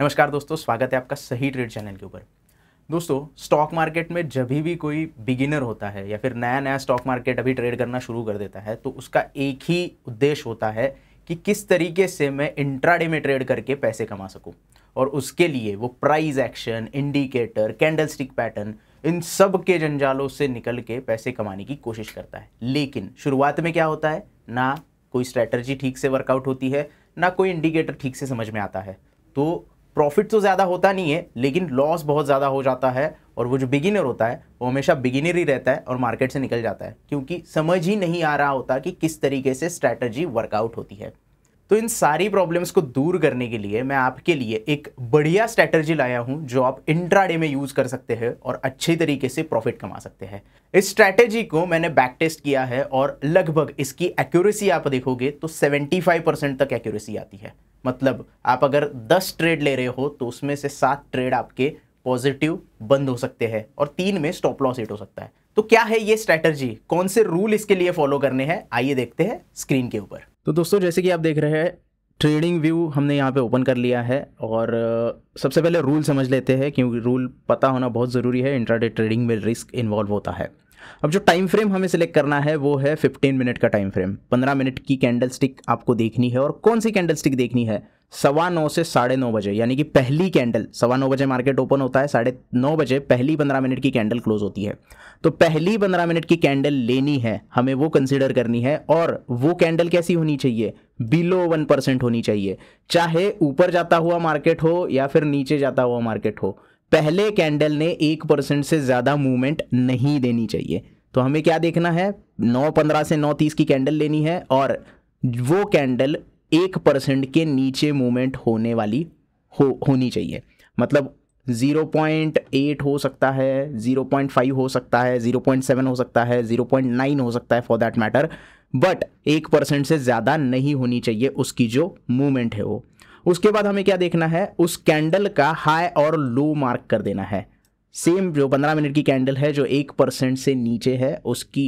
नमस्कार दोस्तों स्वागत है आपका सही ट्रेड चैनल के ऊपर दोस्तों स्टॉक मार्केट में जब भी कोई बिगिनर होता है या फिर नया नया स्टॉक मार्केट अभी ट्रेड करना शुरू कर देता है तो उसका एक ही उद्देश्य होता है कि किस तरीके से मैं इंट्राडे में ट्रेड करके पैसे कमा सकूं और उसके लिए वो price action indicator candle pattern इन सब के जंजालों से निकल के पैसे कमाने की कोशिश करता है लेकिन शुरुआत में क्या होता है ना कोई स्ट्रैटर्जी ठीक से वर्कआउट होती है ना कोई इंडिकेटर ठीक से समझ में आता है तो प्रॉफिट तो ज़्यादा होता नहीं है लेकिन लॉस बहुत ज़्यादा हो जाता है और वो जो बिगिनर होता है वो हमेशा बिगिनर ही रहता है और मार्केट से निकल जाता है क्योंकि समझ ही नहीं आ रहा होता कि किस तरीके से स्ट्रैटेजी वर्कआउट होती है तो इन सारी प्रॉब्लम्स को दूर करने के लिए मैं आपके लिए एक बढ़िया स्ट्रैटर्जी लाया हूं जो आप इंट्राडे में यूज़ कर सकते हैं और अच्छे तरीके से प्रॉफिट कमा सकते हैं इस स्ट्रैटेजी को मैंने बैक टेस्ट किया है और लगभग इसकी एक्यूरेसी आप देखोगे तो 75 परसेंट तक एक्यूरेसी आती है मतलब आप अगर दस ट्रेड ले रहे हो तो उसमें से सात ट्रेड आपके पॉजिटिव बंद हो सकते हैं और तीन में स्टॉप लॉस हिट हो सकता है तो क्या है ये स्ट्रैटर्जी कौन से रूल इसके लिए फॉलो करने हैं आइए देखते हैं स्क्रीन के ऊपर तो दोस्तों जैसे कि आप देख रहे हैं ट्रेडिंग व्यू हमने यहाँ पे ओपन कर लिया है और सबसे पहले रूल समझ लेते हैं क्योंकि रूल पता होना बहुत ज़रूरी है इंट्राडे ट्रेडिंग में रिस्क इन्वॉल्व होता है अब जो टाइम फ्रेम हमें सेलेक्ट करना है वो है 15 मिनट का टाइम फ्रेम 15 मिनट की कैंडलस्टिक आपको देखनी है और कौन सी कैंडलस्टिक देखनी है सवा नौ से साढ़े नौ बजे यानी कि पहली कैंडल सवा नौ बजे मार्केट ओपन होता है साढ़े नौ बजे पहली पंद्रह मिनट की कैंडल क्लोज होती है तो पहली पंद्रह मिनट की कैंडल लेनी है हमें वो कंसिडर करनी है और वो कैंडल कैसी होनी चाहिए बिलो वन परसेंट होनी चाहिए चाहे ऊपर जाता हुआ मार्केट हो या फिर नीचे जाता हुआ मार्केट हो पहले कैंडल ने एक परसेंट से ज़्यादा मूवमेंट नहीं देनी चाहिए तो हमें क्या देखना है नौ पंद्रह से नौ तीस की कैंडल लेनी है और वो कैंडल एक परसेंट के नीचे मूवमेंट होने वाली हो होनी चाहिए मतलब ज़ीरो पॉइंट एट हो सकता है ज़ीरो पॉइंट फाइव हो सकता है ज़ीरो पॉइंट सेवन हो सकता है ज़ीरो पॉइंट नाइन हो सकता है फॉर दैट मैटर बट एक परसेंट से ज़्यादा नहीं होनी चाहिए उसकी जो मूवमेंट है वो उसके बाद हमें क्या देखना है उस कैंडल का हाई और लो मार्क कर देना है सेम जो पंद्रह मिनट की कैंडल है जो एक परसेंट से नीचे है उसकी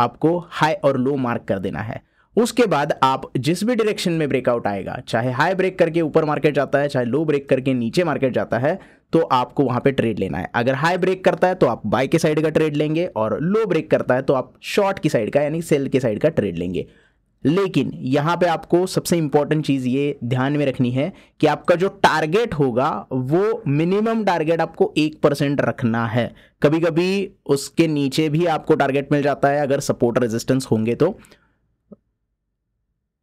आपको हाई और लो मार्क कर देना है उसके बाद आप जिस भी डायरेक्शन में ब्रेकआउट आएगा चाहे हाई ब्रेक करके ऊपर मार्केट जाता है चाहे लो ब्रेक करके नीचे मार्केट जाता है तो आपको वहां पे ट्रेड लेना है अगर हाई ब्रेक करता है तो आप बाई के साइड का ट्रेड लेंगे और लो ब्रेक करता है तो आप शॉर्ट की साइड का यानी सेल के साइड का ट्रेड लेंगे लेकिन यहाँ पे आपको सबसे इंपॉर्टेंट चीज़ ये ध्यान में रखनी है कि आपका जो टारगेट होगा वो मिनिमम टारगेट आपको एक परसेंट रखना है कभी कभी उसके नीचे भी आपको टारगेट मिल जाता है अगर सपोर्ट रेजिस्टेंस होंगे तो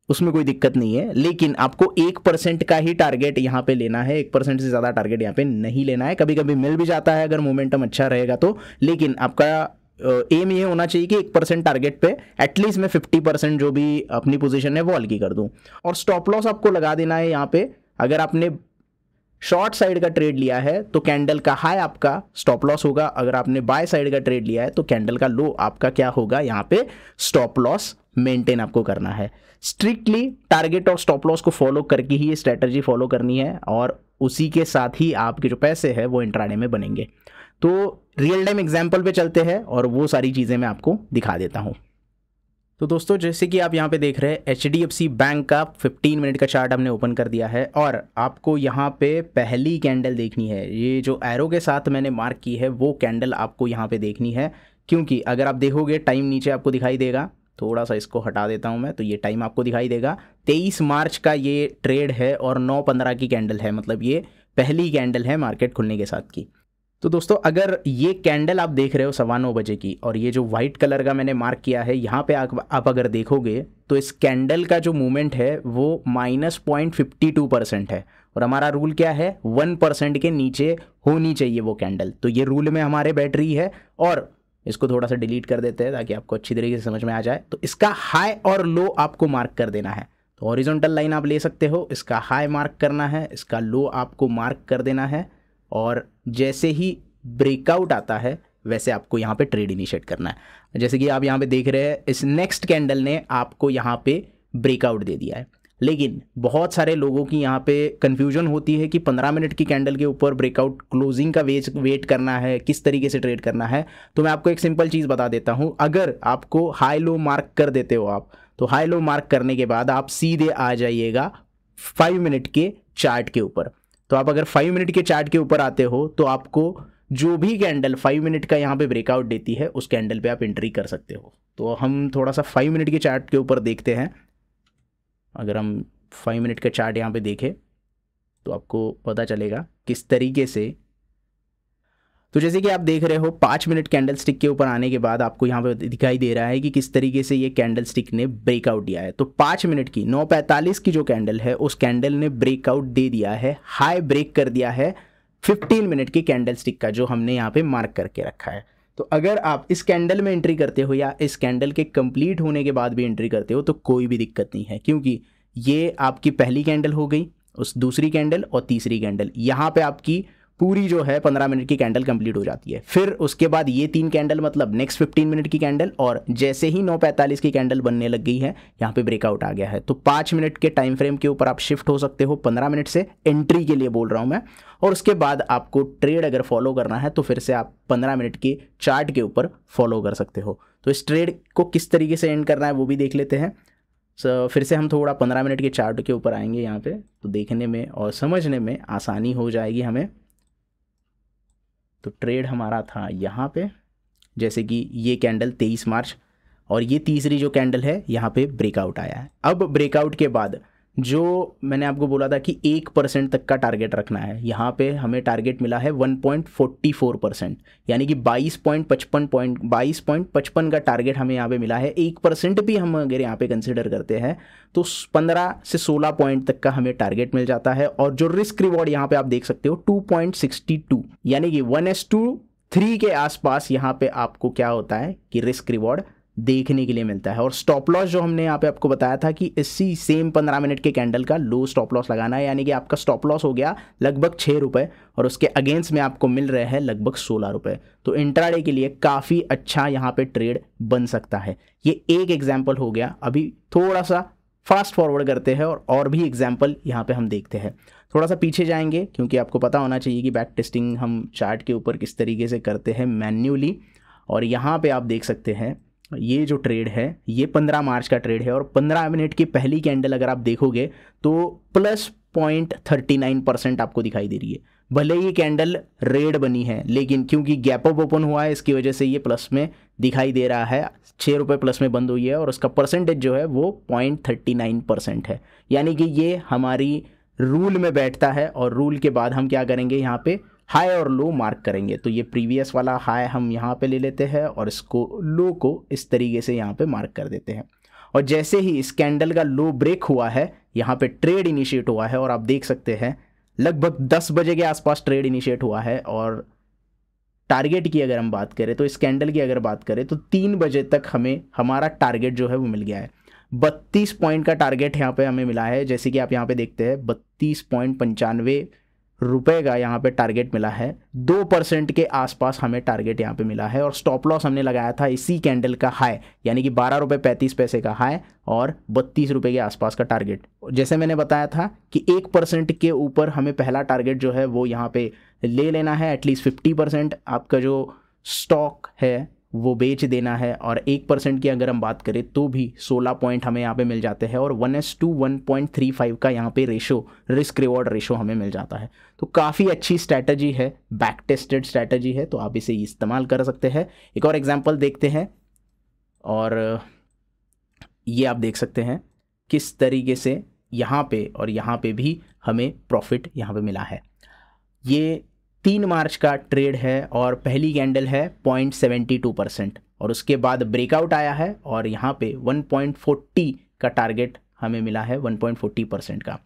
उसमें कोई दिक्कत नहीं है लेकिन आपको एक परसेंट का ही टारगेट यहाँ पे लेना है एक परसेंट से ज़्यादा टारगेट यहाँ पे नहीं लेना है कभी कभी मिल भी जाता है अगर मोमेंटम अच्छा रहेगा तो लेकिन आपका एम ये होना चाहिए कि एक परसेंट टारगेट पे एटलीस्ट मैं फिफ्टी परसेंट जो भी अपनी पोजीशन है वो हल्की कर दूं और स्टॉप लॉस आपको लगा देना है यहाँ पे अगर आपने शॉर्ट साइड का ट्रेड लिया है तो कैंडल का हाई आपका स्टॉप लॉस होगा अगर आपने बाय साइड का ट्रेड लिया है तो कैंडल का लो आपका क्या होगा यहाँ पे स्टॉप लॉस मेंटेन आपको करना है स्ट्रिक्टली टारगेट और स्टॉप लॉस को फॉलो करके ही ये स्ट्रैटर्जी फॉलो करनी है और उसी के साथ ही आपके जो पैसे हैं वो इंट्राडे में बनेंगे तो रियल टाइम एग्जाम्पल पे चलते हैं और वो सारी चीज़ें मैं आपको दिखा देता हूँ तो दोस्तों जैसे कि आप यहाँ पे देख रहे हैं एच बैंक का 15 मिनट का चार्ट हमने ओपन कर दिया है और आपको यहाँ पे पहली कैंडल देखनी है ये जो एरो के साथ मैंने मार्क की है वो कैंडल आपको यहाँ पे देखनी है क्योंकि अगर आप देखोगे टाइम नीचे आपको दिखाई देगा थोड़ा सा इसको हटा देता हूं मैं तो ये टाइम आपको दिखाई देगा तेईस मार्च का ये ट्रेड है और नौ पंद्रह की कैंडल है मतलब ये पहली कैंडल है मार्केट खुलने के साथ की तो दोस्तों अगर ये कैंडल आप देख रहे हो सवा नौ बजे की और ये जो वाइट कलर का मैंने मार्क किया है यहाँ पे आप, आप अगर देखोगे तो इस कैंडल का जो मूवमेंट है वो minus point fifty two percent है और हमारा रूल क्या है वन परसेंट के नीचे होनी चाहिए वो कैंडल तो ये रूल में हमारे बैटरी है और इसको थोड़ा सा डिलीट कर देते हैं ताकि आपको अच्छी तरीके से समझ में आ जाए तो इसका हाई और लो आपको मार्क कर देना है तो हॉरिजॉन्टल लाइन आप ले सकते हो इसका हाई मार्क करना है इसका लो आपको मार्क कर देना है और जैसे ही ब्रेकआउट आता है वैसे आपको यहाँ पे ट्रेड इनिशिएट करना है जैसे कि आप यहाँ पे देख रहे हैं इस नेक्स्ट कैंडल ने आपको यहाँ पे ब्रेकआउट दे दिया है लेकिन बहुत सारे लोगों की यहाँ पे कन्फ्यूजन होती है कि 15 मिनट की कैंडल के ऊपर ब्रेकआउट क्लोजिंग का वेज वेट करना है किस तरीके से ट्रेड करना है तो मैं आपको एक सिंपल चीज़ बता देता हूँ अगर आपको हाई लो मार्क कर देते हो आप तो हाई लो मार्क करने के बाद आप सीधे आ जाइएगा फाइव मिनट के चार्ट के ऊपर तो आप अगर फाइव मिनट के चार्ट के ऊपर आते हो तो आपको जो भी कैंडल फाइव मिनट का यहाँ पे ब्रेकआउट देती है उस कैंडल पे आप एंट्री कर सकते हो तो हम थोड़ा सा फाइव मिनट के चार्ट के ऊपर देखते हैं अगर हम फाइव मिनट का चार्ट यहाँ पे देखें तो आपको पता चलेगा किस तरीके से तो जैसे कि आप देख रहे हो पाँच मिनट कैंडल स्टिक के ऊपर आने के बाद आपको यहाँ पे दिखाई दे रहा है कि किस तरीके से ये कैंडल स्टिक ने ब्रेकआउट दिया है तो पाँच मिनट की नौ पैंतालीस की जो कैंडल है उस कैंडल ने ब्रेकआउट दे दिया है हाई ब्रेक कर दिया है फिफ्टीन मिनट की कैंडल स्टिक का जो हमने यहाँ पे मार्क करके रखा है तो अगर आप इस कैंडल में एंट्री करते हो या इस कैंडल के कंप्लीट होने के बाद भी एंट्री करते हो तो कोई भी दिक्कत नहीं है क्योंकि ये आपकी पहली कैंडल हो गई उस दूसरी कैंडल और तीसरी कैंडल यहाँ पे आपकी पूरी जो है पंद्रह मिनट की कैंडल कंप्लीट हो जाती है फिर उसके बाद ये तीन कैंडल मतलब नेक्स्ट फिफ्टीन मिनट की कैंडल और जैसे ही नौ पैंतालीस की कैंडल बनने लग गई है यहाँ पे ब्रेकआउट आ गया है तो पाँच मिनट के टाइम फ्रेम के ऊपर आप शिफ्ट हो सकते हो पंद्रह मिनट से एंट्री के लिए बोल रहा हूँ मैं और उसके बाद आपको ट्रेड अगर फॉलो करना है तो फिर से आप पंद्रह मिनट के चार्ट के ऊपर फॉलो कर सकते हो तो इस ट्रेड को किस तरीके से एंड करना है वो भी देख लेते हैं so, फिर से हम थोड़ा पंद्रह मिनट के चार्ट के ऊपर आएंगे यहाँ पे तो देखने में और समझने में आसानी हो जाएगी हमें तो ट्रेड हमारा था यहाँ पे जैसे कि ये कैंडल तेईस मार्च और ये तीसरी जो कैंडल है यहाँ पे ब्रेकआउट आया है अब ब्रेकआउट के बाद जो मैंने आपको बोला था कि एक परसेंट तक का टारगेट रखना है यहाँ पे हमें टारगेट मिला है one point forty four percent यानी कि बाईस पॉइंट पचपन पॉइंट बाईस पॉइंट पचपन का टारगेट हमें यहाँ पे मिला है एक परसेंट भी हम अगर यहाँ पे कंसिडर करते हैं तो पंद्रह से सोलह पॉइंट तक का हमें टारगेट मिल जाता है और जो रिस्क रिवॉर्ड यहाँ पे आप देख सकते हो टू यानी कि वन एस टू थ्री के आसपास यहाँ पे आपको क्या होता है कि रिस्क रिवॉर्ड देखने के लिए मिलता है और स्टॉप लॉस जो हमने यहाँ पे आपको बताया था कि इसी सेम पंद्रह मिनट के कैंडल का लो स्टॉप लॉस लगाना है यानी कि आपका स्टॉप लॉस हो गया लगभग छः रुपये और उसके अगेंस्ट में आपको मिल रहे हैं लगभग सोलह रुपये तो इंट्राडे के लिए काफ़ी अच्छा यहाँ पे ट्रेड बन सकता है ये एक एग्जाम्पल हो गया अभी थोड़ा सा फास्ट फॉरवर्ड करते हैं और और भी एग्जाम्पल यहाँ पर हम देखते हैं थोड़ा सा पीछे जाएंगे क्योंकि आपको पता होना चाहिए कि बैक टेस्टिंग हम चार्ट के ऊपर किस तरीके से करते हैं मैन्यूली और यहाँ पर आप देख सकते हैं ये जो ट्रेड है ये 15 मार्च का ट्रेड है और 15 मिनट की पहली कैंडल अगर आप देखोगे तो plus point thirty nine percent आपको दिखाई दे रही है भले ही कैंडल रेड बनी है लेकिन क्योंकि गैप अप ओपन हुआ है इसकी वजह से ये प्लस में दिखाई दे रहा है छः रुपये प्लस में बंद हुई है और उसका परसेंटेज जो है वो पॉइंट थर्टी नाइन परसेंट है यानी कि ये हमारी रूल में बैठता है और रूल के बाद हम क्या करेंगे यहाँ पे हाई और लो मार्क करेंगे तो ये प्रीवियस वाला हाई हम यहाँ पे ले लेते हैं और इसको लो को इस तरीके से यहाँ पे मार्क कर देते हैं और जैसे ही इस कैंडल का लो ब्रेक हुआ है यहाँ पे ट्रेड इनिशिएट हुआ है और आप देख सकते हैं लगभग 10 बजे के आसपास ट्रेड इनिशिएट हुआ है और टारगेट की अगर हम बात करें तो इस कैंडल की अगर बात करें तो तीन बजे तक हमें हमारा टारगेट जो है वो मिल गया है बत्तीस पॉइंट का टारगेट यहाँ पर हमें मिला है जैसे कि आप यहाँ पर देखते हैं बत्तीस पॉइंट पंचानवे रुपए का यहाँ पे टारगेट मिला है दो परसेंट के आसपास हमें टारगेट यहाँ पे मिला है और स्टॉप लॉस हमने लगाया था इसी कैंडल का हाई यानी कि बारह रुपये पैंतीस पैसे का हाई और बत्तीस रुपये के आसपास का टारगेट जैसे मैंने बताया था कि एक परसेंट के ऊपर हमें पहला टारगेट जो है वो यहाँ पे ले लेना है एटलीस्ट फिफ्टी परसेंट आपका जो स्टॉक है वो बेच देना है और एक परसेंट की अगर हम बात करें तो भी सोलह पॉइंट हमें यहाँ पे मिल जाते हैं और one is to one point three five का यहाँ पे रेशो रिस्क रिवॉर्ड रेशो हमें मिल जाता है तो काफ़ी अच्छी स्ट्रैटेजी है बैक टेस्टेड स्ट्रैटेजी है तो आप इसे इस्तेमाल कर सकते हैं एक और एग्जाम्पल देखते हैं और ये आप देख सकते हैं किस तरीके से यहाँ पे और यहाँ पे भी हमें प्रॉफिट यहाँ पे मिला है ये तीन मार्च का ट्रेड है और पहली कैंडल है पॉइंट सेवेंटी टू परसेंट और उसके बाद ब्रेकआउट आया है और यहाँ पे वन पॉइंट फोर्टी का टारगेट हमें मिला है वन पॉइंट फोर्टी परसेंट का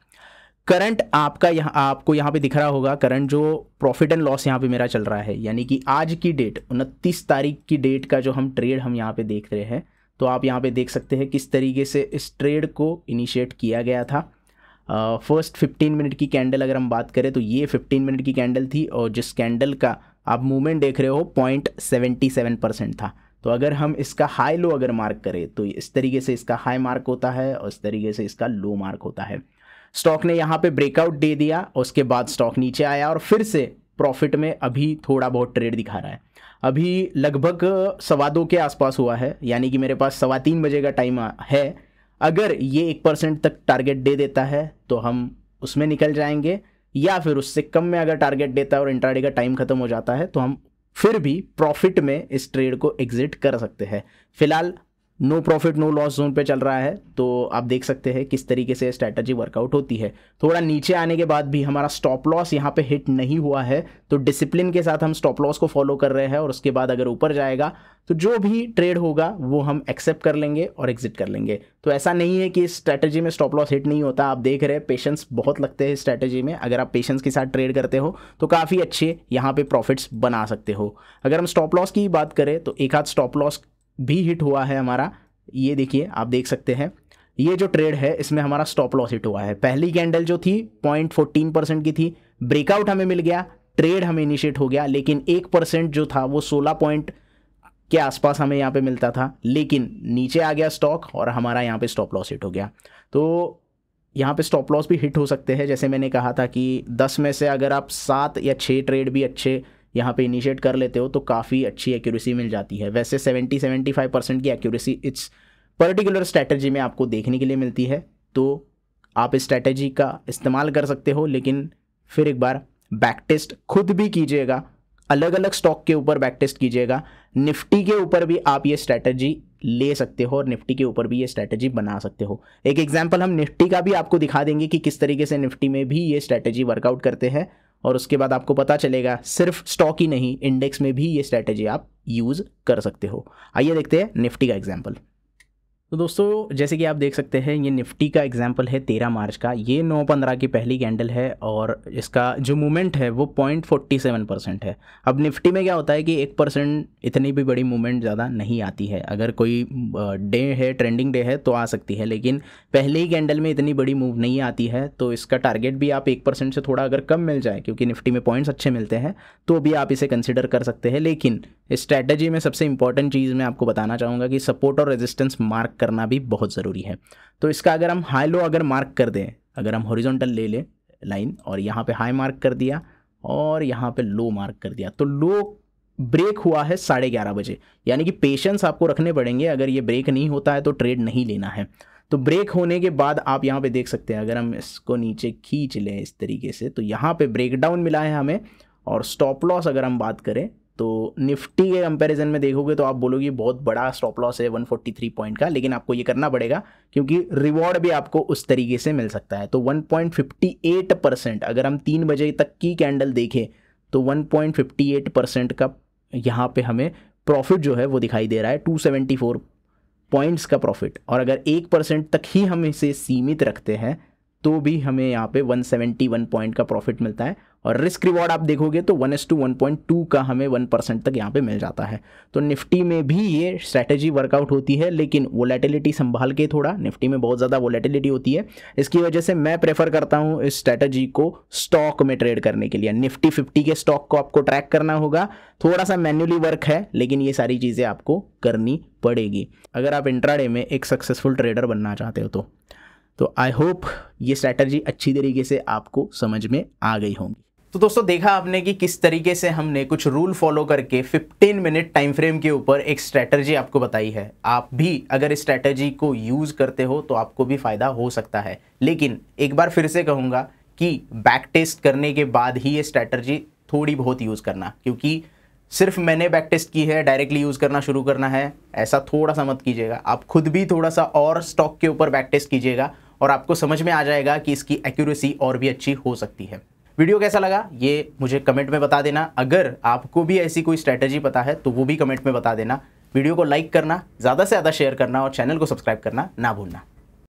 करंट आपका यहाँ आपको यहाँ पे दिख रहा होगा करंट जो प्रॉफिट एंड लॉस यहाँ पे मेरा चल रहा है यानी कि आज की डेट उनतीस तारीख की डेट का जो हम ट्रेड हम यहाँ पे देख रहे हैं तो आप यहाँ पे देख सकते हैं किस तरीके से इस ट्रेड को इनिशिएट किया गया था फर्स्ट फिफ्टीन मिनट की कैंडल अगर हम बात करें तो ये फिफ्टीन मिनट की कैंडल थी और जिस कैंडल का आप मूवमेंट देख रहे हो पॉइंट सेवेंटी सेवन परसेंट था तो अगर हम इसका हाई लो अगर मार्क करें तो इस तरीके से इसका हाई मार्क होता है और इस तरीके से इसका लो मार्क होता है स्टॉक ने यहाँ पे ब्रेकआउट दे दिया उसके बाद स्टॉक नीचे आया और फिर से प्रॉफिट में अभी थोड़ा बहुत ट्रेड दिखा रहा है अभी लगभग सवा दो के आसपास हुआ है यानी कि मेरे पास सवा तीन बजे का टाइम है अगर ये एक परसेंट तक टारगेट दे देता है तो हम उसमें निकल जाएंगे या फिर उससे कम में अगर टारगेट देता है और इंट्राडे का टाइम खत्म हो जाता है तो हम फिर भी प्रॉफिट में इस ट्रेड को एग्जिट कर सकते हैं फिलहाल no profit no loss zone पे चल रहा है तो आप देख सकते हैं किस तरीके से स्ट्रैटेजी वर्कआउट होती है थोड़ा नीचे आने के बाद भी हमारा स्टॉप लॉस यहाँ पे हिट नहीं हुआ है तो डिसिप्लिन के साथ हम स्टॉप लॉस को फॉलो कर रहे हैं और उसके बाद अगर ऊपर जाएगा तो जो भी ट्रेड होगा वो हम एक्सेप्ट कर लेंगे और एग्जिट कर लेंगे तो ऐसा नहीं है कि इस स्ट्रैटेजी में स्टॉप लॉस हिट नहीं होता आप देख रहे हैं पेशेंस बहुत लगते हैं इस स्ट्रैटेजी में अगर आप पेशेंस के साथ ट्रेड करते हो तो काफ़ी अच्छे यहाँ पे प्रॉफिट्स बना सकते हो अगर हम स्टॉप लॉस की बात करें तो एक हाथ स्टॉप लॉस भी हिट हुआ है हमारा ये देखिए आप देख सकते हैं ये जो ट्रेड है इसमें हमारा स्टॉप लॉस हिट हुआ है पहली कैंडल जो थी पॉइंट फोर्टीन परसेंट की थी ब्रेकआउट हमें मिल गया ट्रेड हमें इनिशिएट हो गया लेकिन एक परसेंट जो था वो सोलह पॉइंट के आसपास हमें यहाँ पे मिलता था लेकिन नीचे आ गया स्टॉक और हमारा यहाँ पे स्टॉप लॉस हिट हो गया तो यहाँ पे स्टॉप लॉस भी हिट हो सकते हैं जैसे मैंने कहा था कि दस में से अगर आप सात या छः ट्रेड भी अच्छे यहाँ पे इनिशिएट कर लेते हो तो काफ़ी अच्छी एक्यूरेसी मिल जाती है वैसे 70 75 परसेंट की एक्यूरेसी इस पर्टिकुलर स्ट्रैटेजी में आपको देखने के लिए मिलती है तो आप इस स्ट्रैटेजी का इस्तेमाल कर सकते हो लेकिन फिर एक बार बैक टेस्ट खुद भी कीजिएगा अलग अलग स्टॉक के ऊपर बैक टेस्ट कीजिएगा निफ्टी के ऊपर भी आप ये स्ट्रैटेजी ले सकते हो और निफ्टी के ऊपर भी ये स्ट्रैटेजी बना सकते हो एक एग्जाम्पल हम निफ्टी का भी आपको दिखा देंगे कि किस तरीके से निफ्टी में भी ये स्ट्रैटेजी वर्कआउट करते हैं और उसके बाद आपको पता चलेगा सिर्फ स्टॉक ही नहीं इंडेक्स में भी ये स्ट्रैटेजी आप यूज़ कर सकते हो आइए देखते हैं निफ्टी का एग्जाम्पल तो दोस्तों जैसे कि आप देख सकते हैं ये निफ्टी का एग्जाम्पल है तेरह मार्च का ये नौ पंद्रह की पहली कैंडल है और इसका जो मूवमेंट है वो पॉइंट फोर्टी सेवन परसेंट है अब निफ्टी में क्या होता है कि एक परसेंट इतनी भी बड़ी मूवमेंट ज़्यादा नहीं आती है अगर कोई डे है ट्रेंडिंग डे है तो आ सकती है लेकिन पहले ही कैंडल में इतनी बड़ी मूव नहीं आती है तो इसका टारगेट भी आप एक परसेंट से थोड़ा अगर कम मिल जाए क्योंकि निफ्टी में पॉइंट्स अच्छे मिलते हैं तो भी आप इसे कंसिडर कर सकते हैं लेकिन स्ट्रैटेजी में सबसे इंपॉर्टेंट चीज़ मैं आपको बताना चाहूँगा कि सपोर्ट और रेजिस्टेंस मार्क करना भी बहुत ज़रूरी है तो इसका अगर हम हाई लो अगर मार्क कर दें अगर हम हॉरिजॉन्टल ले लें लाइन और यहाँ पे हाई मार्क कर दिया और यहाँ पे लो मार्क कर दिया तो लो ब्रेक हुआ है साढ़े ग्यारह बजे यानी कि पेशेंस आपको रखने पड़ेंगे अगर ये ब्रेक नहीं होता है तो ट्रेड नहीं लेना है तो ब्रेक होने के बाद आप यहाँ पे देख सकते हैं अगर हम इसको नीचे खींच लें इस तरीके से तो यहाँ पे ब्रेकडाउन मिला है हमें और स्टॉप लॉस अगर हम बात करें तो निफ्टी के कंपैरिजन में देखोगे तो आप बोलोगे बहुत बड़ा स्टॉप लॉस है 143 पॉइंट का लेकिन आपको ये करना पड़ेगा क्योंकि रिवॉर्ड भी आपको उस तरीके से मिल सकता है तो 1.58 परसेंट अगर हम तीन बजे तक की कैंडल देखें तो 1.58 परसेंट का यहाँ पे हमें प्रॉफिट जो है वो दिखाई दे रहा है 274 पॉइंट्स का प्रॉफिट और अगर एक परसेंट तक ही हम इसे सीमित रखते हैं तो भी हमें यहाँ पे 171 पॉइंट का प्रॉफिट मिलता है और रिस्क रिवॉर्ड आप देखोगे तो one is to one point two का हमें वन परसेंट तक यहाँ पे मिल जाता है तो निफ्टी में भी ये स्ट्रैटेजी वर्कआउट होती है लेकिन वोलेटिलिटी संभाल के थोड़ा निफ्टी में बहुत ज़्यादा वोलेटिलिटी होती है इसकी वजह से मैं प्रेफर करता हूँ इस स्ट्रैटेजी को स्टॉक में ट्रेड करने के लिए निफ्टी फिफ्टी के स्टॉक को आपको ट्रैक करना होगा थोड़ा सा मैन्युअली वर्क है लेकिन ये सारी चीज़ें आपको करनी पड़ेगी अगर आप इंट्राडे में एक सक्सेसफुल ट्रेडर बनना चाहते हो तो तो आई होप ये स्ट्रैटर्जी अच्छी तरीके से आपको समझ में आ गई होंगी तो दोस्तों देखा आपने कि किस तरीके से हमने कुछ रूल फॉलो करके 15 मिनट टाइम फ्रेम के ऊपर एक स्ट्रैटर्जी आपको बताई है आप भी अगर इस स्ट्रैटर्जी को यूज़ करते हो तो आपको भी फ़ायदा हो सकता है लेकिन एक बार फिर से कहूँगा कि बैक टेस्ट करने के बाद ही ये स्ट्रैटर्जी थोड़ी बहुत यूज़ करना क्योंकि सिर्फ मैंने बैक टेस्ट की है डायरेक्टली यूज़ करना शुरू करना है ऐसा थोड़ा सा मत कीजिएगा आप खुद भी थोड़ा सा और स्टॉक के ऊपर बैक टेस्ट कीजिएगा और आपको समझ में आ जाएगा कि इसकी एक्यूरेसी और भी अच्छी हो सकती है वीडियो कैसा लगा ये मुझे कमेंट में बता देना अगर आपको भी ऐसी कोई स्ट्रैटेजी पता है तो वो भी कमेंट में बता देना वीडियो को लाइक करना ज़्यादा से ज़्यादा शेयर करना और चैनल को सब्सक्राइब करना ना भूलना